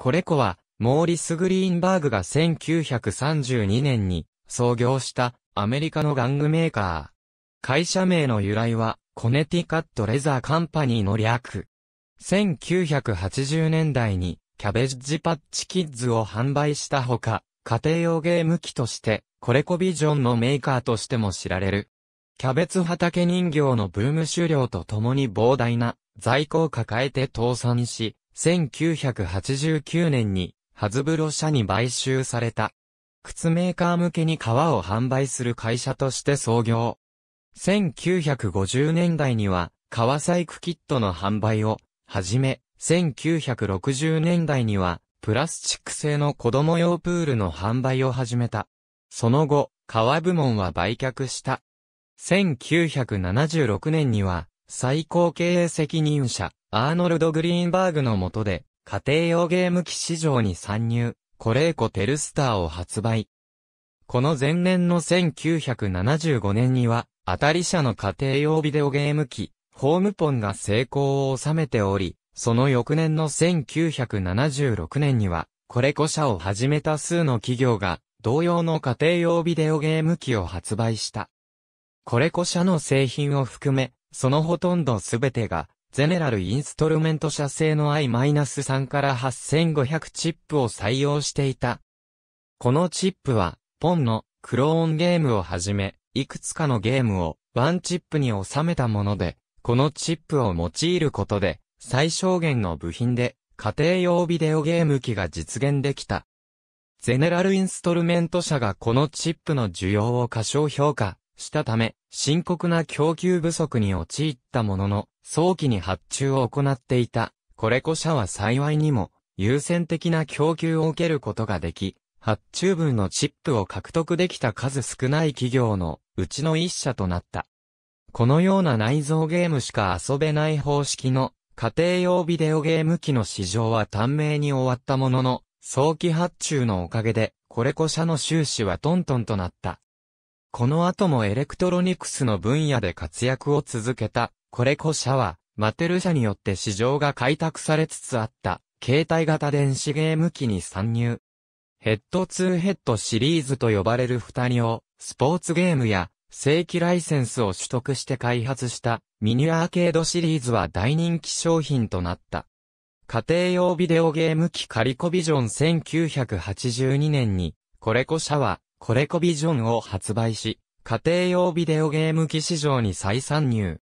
コレコは、モーリス・グリーンバーグが1932年に創業したアメリカの玩具メーカー。会社名の由来は、コネティカット・レザー・カンパニーの略。1980年代に、キャベッジ・パッチ・キッズを販売したほか、家庭用ゲーム機として、コレコビジョンのメーカーとしても知られる。キャベツ畑人形のブーム終了とともに膨大な在庫を抱えて倒産し、1989年に、ハズブロ社に買収された。靴メーカー向けに革を販売する会社として創業。1950年代には、革細工キットの販売を、はじめ、1960年代には、プラスチック製の子供用プールの販売を始めた。その後、革部門は売却した。1976年には、最高経営責任者、アーノルド・グリーンバーグの下で、家庭用ゲーム機市場に参入、コレーコ・テルスターを発売。この前年の1975年には、当たり社の家庭用ビデオゲーム機、ホームポンが成功を収めており、その翌年の1976年には、コレコ社を始めた数の企業が、同様の家庭用ビデオゲーム機を発売した。コレコ社の製品を含め、そのほとんどすべてが、ゼネラルインストルメント社製の i-3 から8500チップを採用していた。このチップは、ポンのクローンゲームをはじめ、いくつかのゲームをワンチップに収めたもので、このチップを用いることで、最小限の部品で、家庭用ビデオゲーム機が実現できた。ゼネラルインストルメント社がこのチップの需要を過小評価したため、深刻な供給不足に陥ったものの、早期に発注を行っていた、コレコ社は幸いにも、優先的な供給を受けることができ、発注分のチップを獲得できた数少ない企業のうちの一社となった。このような内蔵ゲームしか遊べない方式の家庭用ビデオゲーム機の市場は短命に終わったものの、早期発注のおかげで、コレコ社の収支はトントンとなった。この後もエレクトロニクスの分野で活躍を続けたコレコ社は、マテル社によって市場が開拓されつつあった、携帯型電子ゲーム機に参入。ヘッドツーヘッドシリーズと呼ばれる二人を、スポーツゲームや、正規ライセンスを取得して開発したミニアーケードシリーズは大人気商品となった。家庭用ビデオゲーム機カリコビジョン1982年に、コレコ社はコレコビジョンを発売し、家庭用ビデオゲーム機市場に再参入。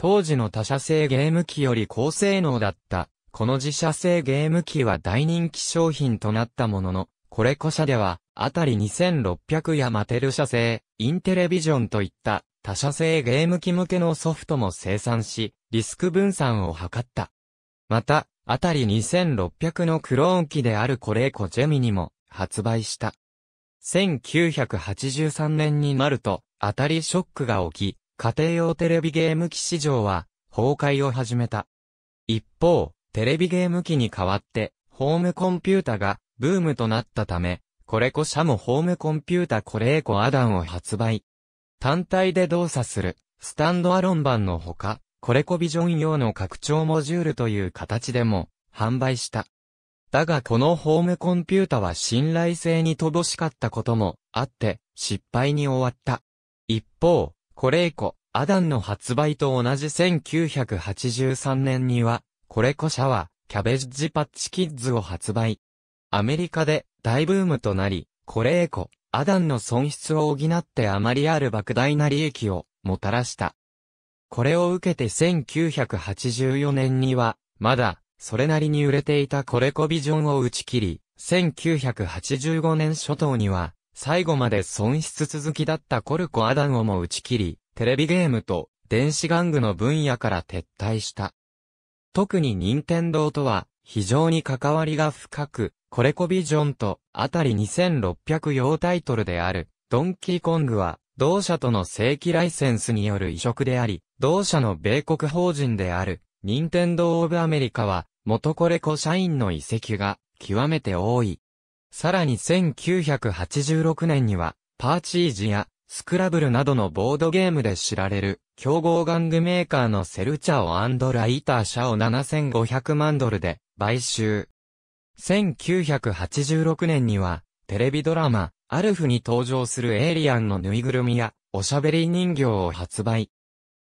当時の他社製ゲーム機より高性能だった、この自社製ゲーム機は大人気商品となったものの、これコ社では、あたり2600やマテル社製、インテレビジョンといった他社製ゲーム機向けのソフトも生産し、リスク分散を図った。また、あたり2600のクローン機であるコレコジェミニも発売した。1983年になると、あたりショックが起き、家庭用テレビゲーム機市場は崩壊を始めた。一方、テレビゲーム機に代わってホームコンピュータがブームとなったため、コレコ社もホームコンピュータコレーコアダンを発売。単体で動作するスタンドアロン版のほか、コレコビジョン用の拡張モジュールという形でも販売した。だがこのホームコンピュータは信頼性に乏しかったこともあって失敗に終わった。一方、コレイコ、アダンの発売と同じ1983年には、コレコ社は、キャベッジパッチキッズを発売。アメリカで大ブームとなり、コレイコ、アダンの損失を補ってあまりある莫大な利益をもたらした。これを受けて1984年には、まだ、それなりに売れていたコレコビジョンを打ち切り、1985年初頭には、最後まで損失続きだったコルコ・アダンをも打ち切り、テレビゲームと電子玩具の分野から撤退した。特に任天堂とは非常に関わりが深く、コレコビジョンとあたり2600用タイトルであるドンキーコングは同社との正規ライセンスによる移植であり、同社の米国法人である任天堂オブアメリカは元コレコ社員の遺跡が極めて多い。さらに1986年には、パーチージやスクラブルなどのボードゲームで知られる、競合玩具メーカーのセルチャオライター社を7500万ドルで買収。1986年には、テレビドラマ、アルフに登場するエイリアンのぬいぐるみや、おしゃべり人形を発売。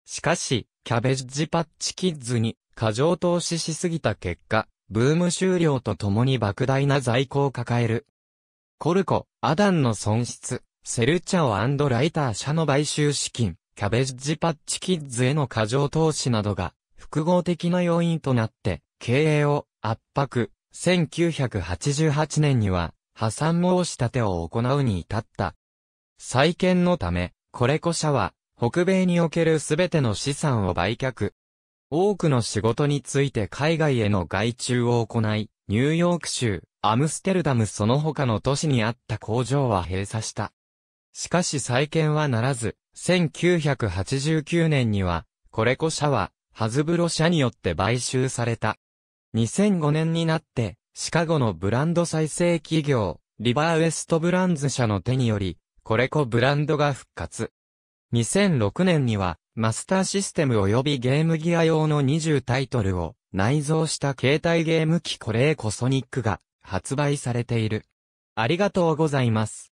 しかし、キャベッジパッチキッズに過剰投資しすぎた結果、ブーム終了とともに莫大な在庫を抱える。コルコ、アダンの損失、セルチャオライター社の買収資金、キャベッジパッチキッズへの過剰投資などが、複合的な要因となって、経営を圧迫。1988年には、破産申し立てを行うに至った。再建のため、コレコ社は、北米におけるすべての資産を売却。多くの仕事について海外への外注を行い、ニューヨーク州、アムステルダムその他の都市にあった工場は閉鎖した。しかし再建はならず、1989年には、コレコ社は、ハズブロ社によって買収された。2005年になって、シカゴのブランド再生企業、リバーウエストブランズ社の手により、コレコブランドが復活。2006年には、マスターシステム及びゲームギア用の20タイトルを内蔵した携帯ゲーム機コレーコソニックが発売されている。ありがとうございます。